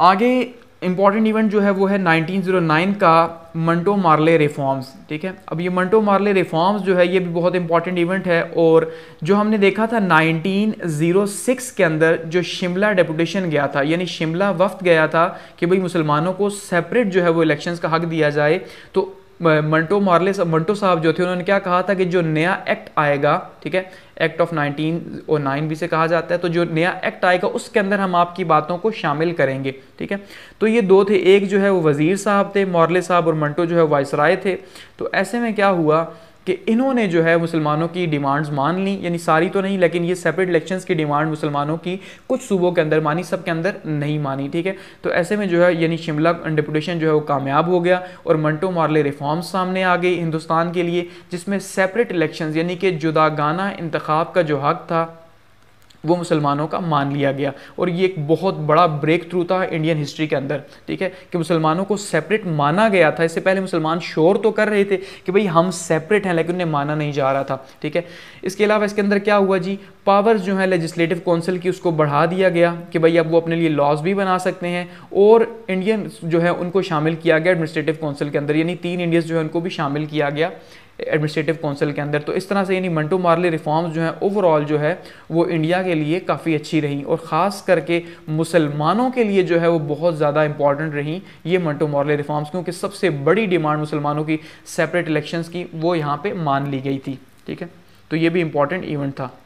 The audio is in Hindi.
आगे इंपॉर्टेंट इवेंट जो है वो है 1909 का मंटो मार्ले रिफॉर्म्स ठीक है अब ये मंटो मार्ले रिफॉर्म्स जो है ये भी बहुत इंपॉर्टेंट इवेंट है और जो हमने देखा था 1906 के अंदर जो शिमला डेपुटेशन गया था यानी शिमला वफ्त गया था कि भाई मुसलमानों को सेपरेट जो है वो इलेक्शंस का हक दिया जाए तो मंटो मार्ले मंटो साहब जो थे उन्होंने क्या कहा था कि जो नया एक्ट आएगा ठीक है एक्ट ऑफ नाइनटीन नाइन भी से कहा जाता है तो जो नया एक्ट आएगा उसके अंदर हम आपकी बातों को शामिल करेंगे ठीक है तो ये दो थे एक जो है वो वज़ीर साहब थे मॉर्ले साहब और मंटो जो है वाइसराय थे तो ऐसे में क्या हुआ कि इन्होंने जो है मुसलमानों की डिमांड्स मान ली यानी सारी तो नहीं लेकिन ये सेपरेट इलेक्शन की डिमांड मुसलमानों की कुछ सूबों के अंदर मानी सब के अंदर नहीं मानी ठीक है तो ऐसे में जो है यानी शिमला डिपुटेशन जो है वो कामयाब हो गया और मंटो मार्ले रिफॉर्म्स सामने आ गई हिंदुस्तान के लिए जिसमें सेपरेट इलेक्शन यानी कि जुदागाना इंतखा का जो हक था वो मुसलमानों का मान लिया गया और ये एक बहुत बड़ा ब्रेक थ्रू था इंडियन हिस्ट्री के अंदर ठीक है कि मुसलमानों को सेपरेट माना गया था इससे पहले मुसलमान शोर तो कर रहे थे कि भाई हम सेपरेट हैं लेकिन उन्हें माना नहीं जा रहा था ठीक है इसके अलावा इसके अंदर क्या हुआ जी पावर्स जो है लेजिस्लेटिव काउंसिल की उसको बढ़ा दिया गया कि भाई अब वो अपने लिए लॉज भी बना सकते हैं और इंडियन जो है उनको शामिल किया गया एडमिनिस्ट्रेटिव काउंसिल के अंदर यानी तीन इंडियंस जो है उनको भी शामिल किया गया एडमिनिस्ट्रेटिव काउंसिल के अंदर तो इस तरह से यानी मंटो मार्ले रिफॉर्म्स जो हैं ओवरऑल जो है वो इंडिया के लिए काफ़ी अच्छी रहीं और ख़ास करके मुसलमानों के लिए जो है वो बहुत ज़्यादा इंपॉर्टेंट रहीं ये मंटो मार्ले रिफॉर्म्स क्योंकि सबसे बड़ी डिमांड मुसलमानों की सेपरेट इलेक्शन की वो यहाँ पर मान ली गई थी ठीक है तो ये भी इंपॉर्टेंट इवेंट था